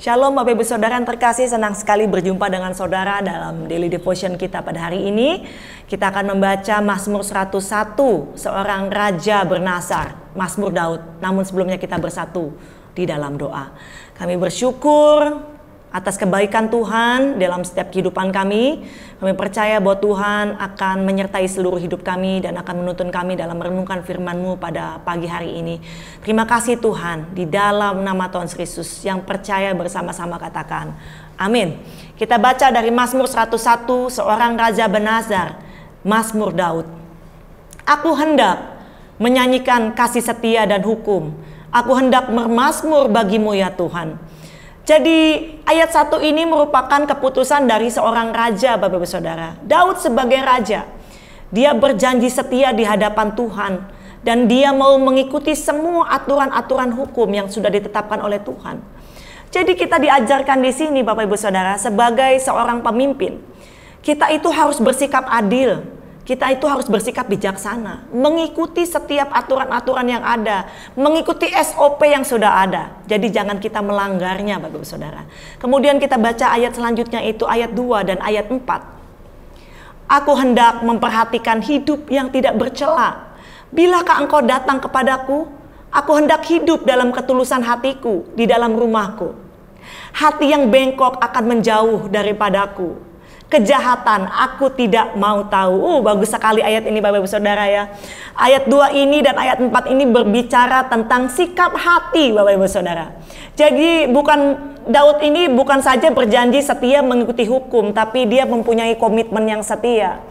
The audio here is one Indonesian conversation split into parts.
Shalom Bapak Ibu Saudara yang terkasih, senang sekali berjumpa dengan Saudara dalam Daily Devotion kita pada hari ini. Kita akan membaca Mazmur 101, seorang raja bernasar, Mazmur Daud. Namun sebelumnya kita bersatu di dalam doa. Kami bersyukur atas kebaikan Tuhan dalam setiap kehidupan kami. Kami percaya bahwa Tuhan akan menyertai seluruh hidup kami dan akan menuntun kami dalam merenungkan firman-Mu pada pagi hari ini. Terima kasih Tuhan di dalam nama Tuhan Yesus yang percaya bersama-sama katakan. Amin. Kita baca dari Mazmur 101 seorang raja Benazar, Mazmur Daud. Aku hendak menyanyikan kasih setia dan hukum. Aku hendak bermazmur bagimu ya Tuhan. Jadi ayat satu ini merupakan keputusan dari seorang raja Bapak Ibu Saudara. Daud sebagai raja, dia berjanji setia di hadapan Tuhan dan dia mau mengikuti semua aturan-aturan hukum yang sudah ditetapkan oleh Tuhan. Jadi kita diajarkan di sini Bapak Ibu Saudara sebagai seorang pemimpin, kita itu harus bersikap adil kita itu harus bersikap bijaksana, mengikuti setiap aturan-aturan yang ada, mengikuti SOP yang sudah ada. Jadi jangan kita melanggarnya Bapak Ibu Saudara. Kemudian kita baca ayat selanjutnya itu ayat 2 dan ayat 4. Aku hendak memperhatikan hidup yang tidak bercela. Bilakah engkau datang kepadaku? Aku hendak hidup dalam ketulusan hatiku di dalam rumahku. Hati yang bengkok akan menjauh daripadaku kejahatan aku tidak mau tahu. Uh, bagus sekali ayat ini Bapak Ibu Saudara ya. Ayat 2 ini dan ayat 4 ini berbicara tentang sikap hati Bapak Ibu Saudara. Jadi bukan Daud ini bukan saja berjanji setia mengikuti hukum, tapi dia mempunyai komitmen yang setia.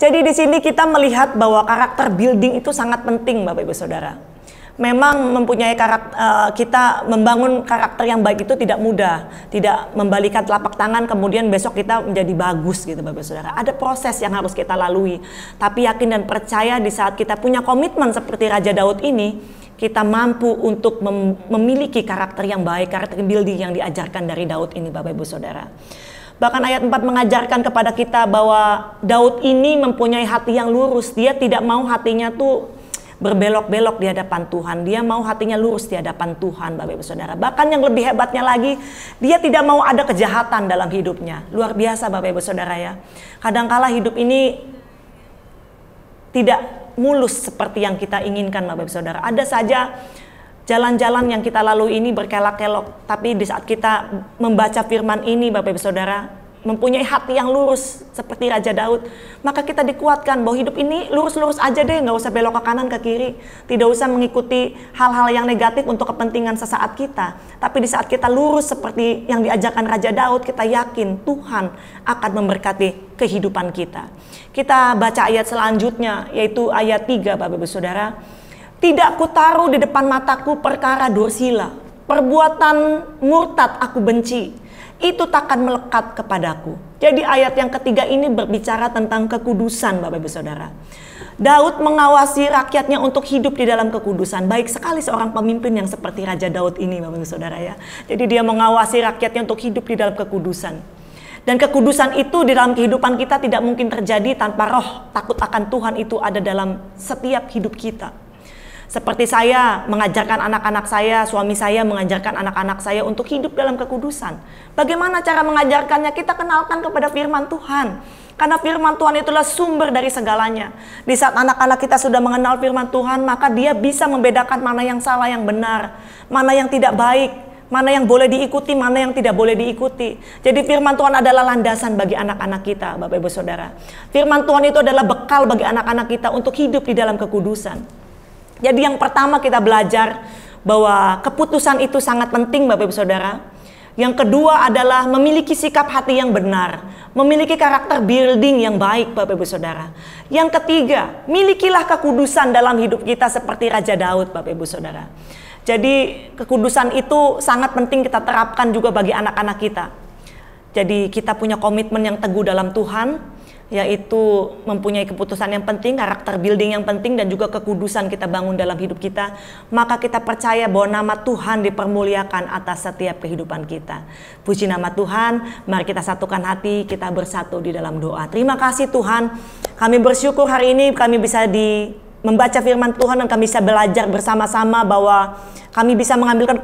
Jadi di sini kita melihat bahwa karakter building itu sangat penting Bapak Ibu Saudara memang mempunyai karakter uh, kita membangun karakter yang baik itu tidak mudah, tidak membalikan telapak tangan kemudian besok kita menjadi bagus gitu Bapak Saudara. Ada proses yang harus kita lalui. Tapi yakin dan percaya di saat kita punya komitmen seperti Raja Daud ini, kita mampu untuk mem memiliki karakter yang baik, karakter building yang diajarkan dari Daud ini Bapak Ibu Saudara. Bahkan ayat 4 mengajarkan kepada kita bahwa Daud ini mempunyai hati yang lurus. Dia tidak mau hatinya tuh berbelok-belok di hadapan Tuhan. Dia mau hatinya lurus di hadapan Tuhan, Bapak Ibu Saudara. Bahkan yang lebih hebatnya lagi, dia tidak mau ada kejahatan dalam hidupnya. Luar biasa Bapak Ibu Saudara ya. Kadangkala hidup ini tidak mulus seperti yang kita inginkan Bapak Ibu Saudara. Ada saja jalan-jalan yang kita lalui ini berkelak-kelok, tapi di saat kita membaca firman ini Bapak Ibu Saudara, mempunyai hati yang lurus seperti Raja Daud, maka kita dikuatkan bahwa hidup ini lurus-lurus aja deh, nggak usah belok ke kanan ke kiri, tidak usah mengikuti hal-hal yang negatif untuk kepentingan sesaat kita. Tapi di saat kita lurus seperti yang diajarkan Raja Daud, kita yakin Tuhan akan memberkati kehidupan kita. Kita baca ayat selanjutnya yaitu ayat 3 Bapak-Ibu Saudara. Tidak kutaruh di depan mataku perkara dosilah, perbuatan murtad aku benci, itu takkan melekat kepadaku. Jadi ayat yang ketiga ini berbicara tentang kekudusan Bapak Ibu Saudara. Daud mengawasi rakyatnya untuk hidup di dalam kekudusan. Baik sekali seorang pemimpin yang seperti Raja Daud ini Bapak Ibu Saudara ya. Jadi dia mengawasi rakyatnya untuk hidup di dalam kekudusan. Dan kekudusan itu di dalam kehidupan kita tidak mungkin terjadi tanpa roh takut akan Tuhan itu ada dalam setiap hidup kita. Seperti saya mengajarkan anak-anak saya, suami saya mengajarkan anak-anak saya untuk hidup dalam kekudusan. Bagaimana cara mengajarkannya? Kita kenalkan kepada firman Tuhan. Karena firman Tuhan itulah sumber dari segalanya. Di saat anak-anak kita sudah mengenal firman Tuhan, maka dia bisa membedakan mana yang salah, yang benar, mana yang tidak baik, mana yang boleh diikuti, mana yang tidak boleh diikuti. Jadi firman Tuhan adalah landasan bagi anak-anak kita, Bapak Ibu Saudara. Firman Tuhan itu adalah bekal bagi anak-anak kita untuk hidup di dalam kekudusan. Jadi yang pertama kita belajar bahwa keputusan itu sangat penting Bapak Ibu Saudara. Yang kedua adalah memiliki sikap hati yang benar, memiliki karakter building yang baik Bapak Ibu Saudara. Yang ketiga, milikilah kekudusan dalam hidup kita seperti Raja Daud Bapak Ibu Saudara. Jadi kekudusan itu sangat penting kita terapkan juga bagi anak-anak kita. Jadi kita punya komitmen yang teguh dalam Tuhan, yaitu mempunyai keputusan yang penting, karakter building yang penting dan juga kekudusan kita bangun dalam hidup kita, maka kita percaya bahwa nama Tuhan dipermuliakan atas setiap kehidupan kita. Puji nama Tuhan, mari kita satukan hati, kita bersatu di dalam doa. Terima kasih Tuhan, kami bersyukur hari ini kami bisa di membaca firman Tuhan dan kami bisa belajar bersama-sama bahwa kami bisa mengambil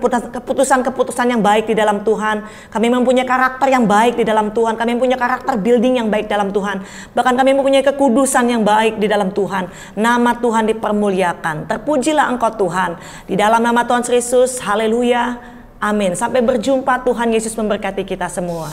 keputusan-keputusan yang baik di dalam Tuhan. Kami mempunyai karakter yang baik di dalam Tuhan. Kami mempunyai karakter building yang baik dalam Tuhan. Bahkan kami mempunyai kekudusan yang baik di dalam Tuhan. Nama Tuhan dipermuliakan. Terpujilah Engkau Tuhan. Di dalam nama Tuhan Yesus, haleluya. Amin. Sampai berjumpa Tuhan Yesus memberkati kita semua.